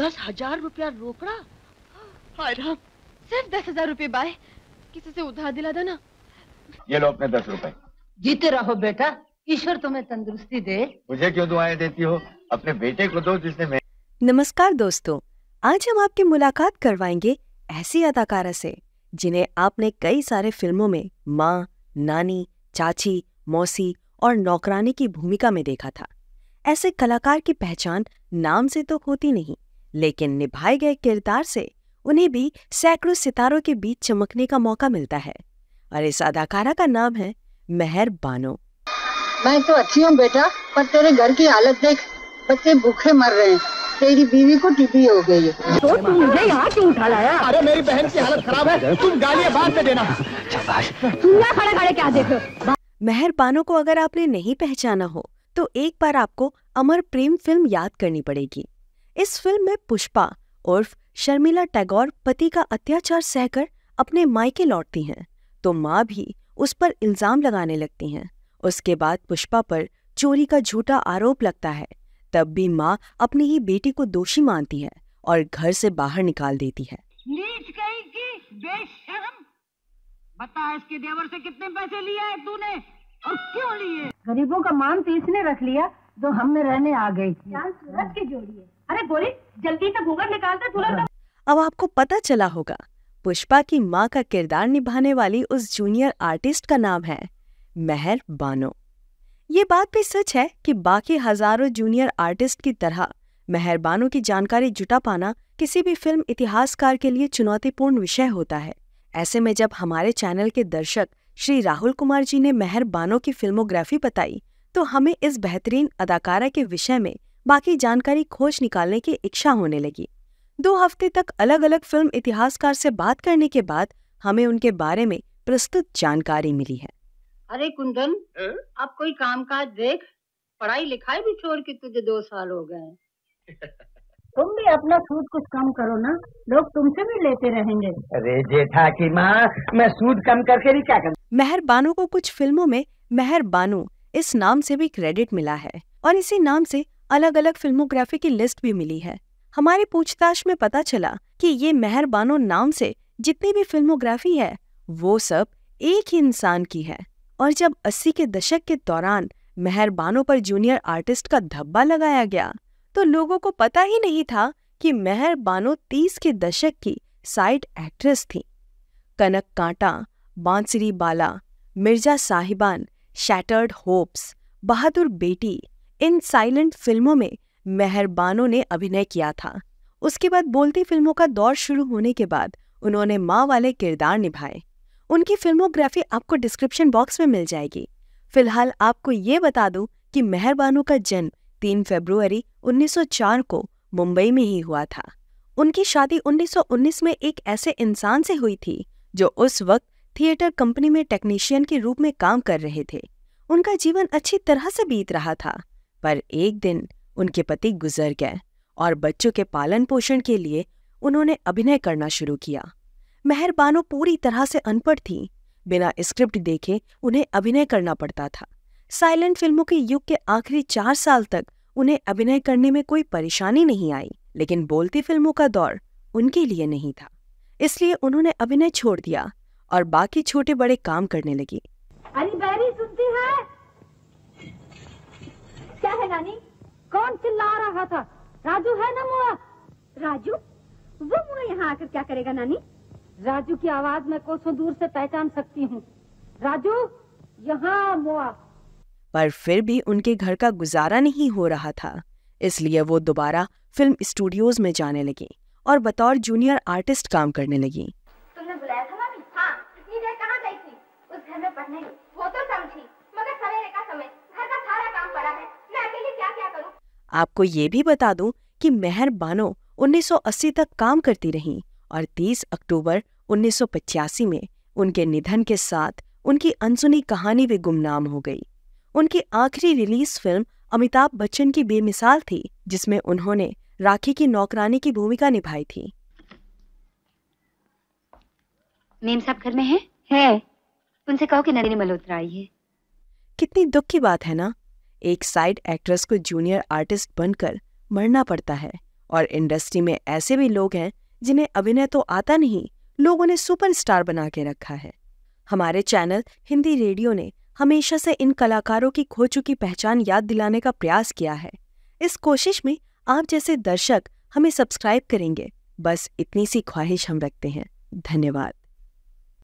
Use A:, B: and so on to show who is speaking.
A: दस हजार रुपया रोकड़ा हाय राम सिर्फ दस हजार रुपये बाय किसी से उधार दिला देना ये लो अपने दस रुपए जीते रहो बेटा ईश्वर तुम्हें तंदुरुस्ती दे मुझे क्यों दुआएं देती हो अपने बेटे को दो जिसने मैं नमस्कार दोस्तों आज हम आपकी मुलाकात करवाएंगे ऐसी अदाकारा से जिन्हें आपने कई सारे फिल्मों में माँ नानी चाची मौसी और नौकरानी की भूमिका में देखा था ऐसे कलाकार की पहचान नाम से तो होती नहीं लेकिन निभाए गए किरदार से उन्हें भी सैकड़ों सितारों के बीच चमकने का मौका मिलता है और इस अदाकारा का नाम है मेहर बानो मैं तो अच्छी हूँ बेटा पर तेरे घर की हालत देख बच्चे भूखे मर रहे हैं तेरी बीवी को टीबी हो गई है तो तुम मुझे यहाँ क्यों उठा लाया अरे मेरी बहन की हालत खराब है हाँ। तुम गालियाँ बाद में देना खड़े खड़े क्या देख मेहर बानो को अगर आपने नहीं पहचाना हो तो एक बार आपको अमर प्रेम फिल्म याद करनी पड़ेगी इस फिल्म में पुष्पा उर्फ शर्मिला टैगोर पति का अत्याचार सहकर अपने मायके लौटती हैं तो माँ भी उस पर इल्ज़ाम लगाने लगती हैं उसके बाद पुष्पा पर चोरी का झूठा आरोप लगता है तब भी माँ अपनी ही बेटी को दोषी मानती है और घर से बाहर निकाल देती है नीच कहेगी बता इसके देवर से कितने पैसे लिए है तूने और क्यों लिए गरीबों का मान तो इसने रख लिया जो हम में रहने आ गई थी सूरत की जोड़ी है अरे बोली जल्दी से घूंघट निकालते थोड़ा हाँ। अब आपको पता चला होगा पुष्पा की माँ का किरदार निभाने वाली उस जूनियर आर्टिस्ट का नाम है मेहर बानो ये बात भी सच है कि बाकी हजारों जूनियर आर्टिस्ट की तरह मेहर बानो की जानकारी जुटा पाना किसी भी फिल्म इतिहासकार के लिए चुनौतीपूर्ण विषय होता है ऐसे में जब हमारे चैनल के दर्शक श्री राहुल कुमार जी ने मेहर बानो की फिल्मोग्राफी बताई तो हमें इस बेहतरीन अदाकारा के विषय में बाकी जानकारी खोज निकालने की इच्छा होने लगी दो हफ्ते तक अलग अलग फिल्म इतिहासकार से बात करने के बाद हमें उनके बारे में प्रस्तुत जानकारी मिली है अरे कुंदन अब कोई काम काज देख पढ़ाई लिखाई भी छोड़ के तुझे दो साल हो गए तुम भी अपना सूद कुछ कम करो ना लोग तुमसे भी लेते रहेंगे अरे जेठा की माँ मैं सूद कम करके नहीं क्या करूँ मेहर को कुछ फिल्मों में मेहर इस नाम से भी क्रेडिट मिला है और इसी नाम से अलग अलग फिल्मोग्राफी की लिस्ट भी मिली है हमारी पूछताछ में पता चला कि ये मेहरबानो नाम से जितनी भी फिल्मोग्राफी है वो सब एक ही इंसान की है और जब 80 के दशक के दौरान मेहरबानो पर जूनियर आर्टिस्ट का धब्बा लगाया गया तो लोगों को पता ही नहीं था कि मेहरबानो 30 के दशक की साइड एक्ट्रेस थी कनक कांटा बांसरी बाला मिर्जा साहिबान शैटर्ड होप्स बहादुर बेटी इन साइलेंट फिल्मों में मेहरबानों ने अभिनय किया था उसके बाद बोलती फिल्मों का दौर शुरू होने के बाद उन्होंने माँ वाले किरदार निभाए उनकी फिल्मोग्राफी आपको डिस्क्रिप्शन बॉक्स में मिल जाएगी फिलहाल आपको ये बता दूं कि मेहरबानों का जन्म 3 फरवरी 1904 को मुंबई में ही हुआ था उनकी शादी 1919 में एक ऐसे इंसान से हुई थी जो उस वक्त थिएटर कंपनी में टेक्नीशियन के रूप में काम कर रहे थे उनका जीवन अच्छी तरह से बीत रहा था पर एक दिन उनके पति गुजर गए और बच्चों के पालन पोषण के लिए उन्होंने अभिनय करना शुरू किया मेहरबानों पूरी तरह से अनपढ़ थी बिना स्क्रिप्ट देखे उन्हें अभिनय करना पड़ता था साइलेंट फिल्मों के युग के आखिरी चार साल तक उन्हें अभिनय करने में कोई परेशानी नहीं आई लेकिन बोलती फिल्मों का दौर उनके लिए नहीं था इसलिए उन्होंने अभिनय छोड़ दिया और बाकी छोटे बड़े काम करने लगी अरे बैरी सुनती है क्या है नानी कौन चिल्ला रहा था राजू है ना मुआ राजू वो मुआ यहाँ आकर क्या करेगा नानी राजू की आवाज मैं कोसों दूर से पहचान सकती हूँ राजू यहाँ मुआ पर फिर भी उनके घर का गुजारा नहीं हो रहा था इसलिए वो दोबारा फिल्म स्टूडियोज में जाने लगी और बतौर जूनियर आर्टिस्ट काम करने लगी पर नहीं वो तो समझी मगर सवेरे का समय घर का सारा काम पड़ा है मैं अकेले क्या क्या करूँ आपको ये भी बता दूं कि मेहर बानो 1980 तक काम करती रहीं और 30 अक्टूबर 1985 में उनके निधन के साथ उनकी अनसुनी कहानी भी गुमनाम हो गई उनकी आखिरी रिलीज फिल्म अमिताभ बच्चन की बेमिसाल थी जिसमें उन्होंने राखी की नौकरानी की भूमिका निभाई थी मेम साहब घर में है, है। उनसे कहो कि नलिनी मल्होत्रा आई है कितनी दुख की बात है ना एक साइड एक्ट्रेस को जूनियर आर्टिस्ट बनकर मरना पड़ता है और इंडस्ट्री में ऐसे भी लोग हैं जिन्हें अभिनय तो आता नहीं लोगों ने सुपरस्टार बना के रखा है हमारे चैनल हिंदी रेडियो ने हमेशा से इन कलाकारों की खो चुकी पहचान याद दिलाने का प्रयास किया है इस कोशिश में आप जैसे दर्शक हमें सब्सक्राइब करेंगे बस इतनी सी ख्वाहिश हम रखते हैं धन्यवाद